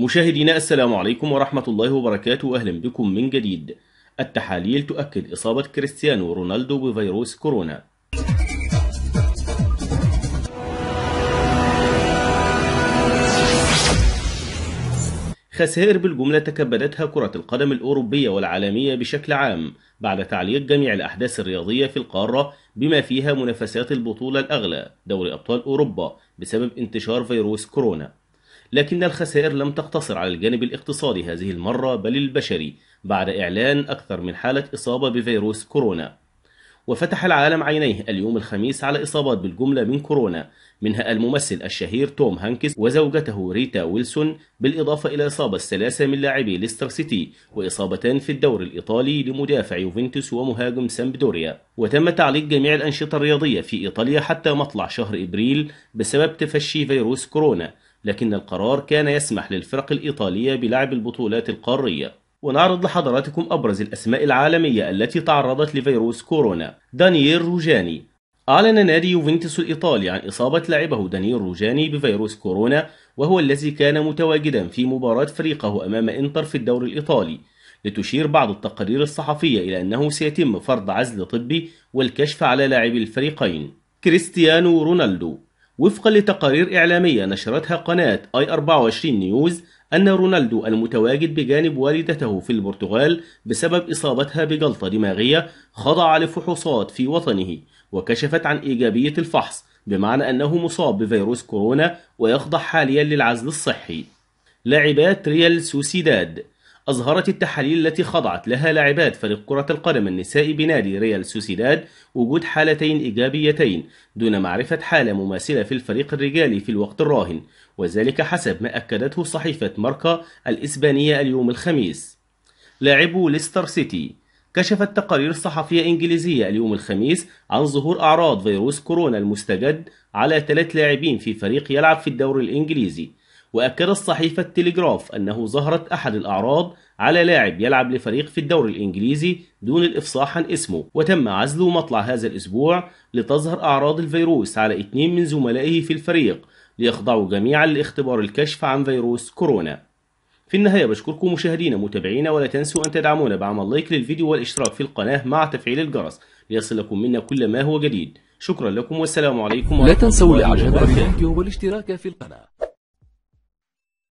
مشاهدينا السلام عليكم ورحمة الله وبركاته أهلا بكم من جديد التحاليل تؤكد إصابة كريستيانو رونالدو بفيروس كورونا خسائر بالجملة تكبدتها كرة القدم الأوروبية والعالمية بشكل عام بعد تعليق جميع الأحداث الرياضية في القارة بما فيها منافسات البطولة الأغلى دوري أبطال أوروبا بسبب انتشار فيروس كورونا لكن الخسائر لم تقتصر على الجانب الاقتصادي هذه المرة بل البشري بعد إعلان أكثر من حالة إصابة بفيروس كورونا وفتح العالم عينيه اليوم الخميس على إصابات بالجملة من كورونا منها الممثل الشهير توم هانكس وزوجته ريتا ويلسون بالإضافة إلى إصابة الثلاثة من لاعبي ليستر سيتي وإصابتان في الدوري الإيطالي لمدافع يوفنتوس ومهاجم سامبدوريا وتم تعليق جميع الأنشطة الرياضية في إيطاليا حتى مطلع شهر إبريل بسبب تفشي فيروس كورونا لكن القرار كان يسمح للفرق الإيطالية بلعب البطولات القارية ونعرض لحضراتكم أبرز الأسماء العالمية التي تعرضت لفيروس كورونا دانيير روجاني أعلن نادي يوفنتوس الإيطالي عن إصابة لاعبه دانيير روجاني بفيروس كورونا وهو الذي كان متواجدا في مباراة فريقه أمام إنتر في الدوري الإيطالي لتشير بعض التقارير الصحفية إلى أنه سيتم فرض عزل طبي والكشف على لاعبي الفريقين كريستيانو رونالدو وفقا لتقارير إعلامية نشرتها قناة آي 24 نيوز أن رونالدو المتواجد بجانب والدته في البرتغال بسبب إصابتها بجلطة دماغية خضع لفحوصات في وطنه وكشفت عن إيجابية الفحص بمعنى أنه مصاب بفيروس كورونا ويخضع حاليا للعزل الصحي لاعبات ريال سوسيداد أظهرت التحاليل التي خضعت لها لاعبات فريق كرة القدم النسائي بنادي ريال سوسيداد وجود حالتين إيجابيتين دون معرفة حالة مماثلة في الفريق الرجالي في الوقت الراهن وذلك حسب ما أكدته صحيفة ماركا الإسبانية اليوم الخميس لاعبو ليستر سيتي كشفت تقارير صحفية إنجليزية اليوم الخميس عن ظهور أعراض فيروس كورونا المستجد على ثلاث لاعبين في فريق يلعب في الدوري الإنجليزي وأكدت صحيفة تيليجراف أنه ظهرت أحد الأعراض على لاعب يلعب لفريق في الدوري الإنجليزي دون الإفصاح عن اسمه وتم عزله مطلع هذا الأسبوع لتظهر أعراض الفيروس على اثنين من زملائه في الفريق ليخضعوا جميعا لاختبار الكشف عن فيروس كورونا في النهاية بشكركم مشاهدينا متابعينا ولا تنسوا أن تدعمونا بعمل لايك للفيديو والاشتراك في القناة مع تفعيل الجرس ليصلكم منا كل ما هو جديد شكرا لكم والسلام عليكم ورحمة الله وبركاته لا تنسوا الإعجاب بالفيديو والاشتراك في القناة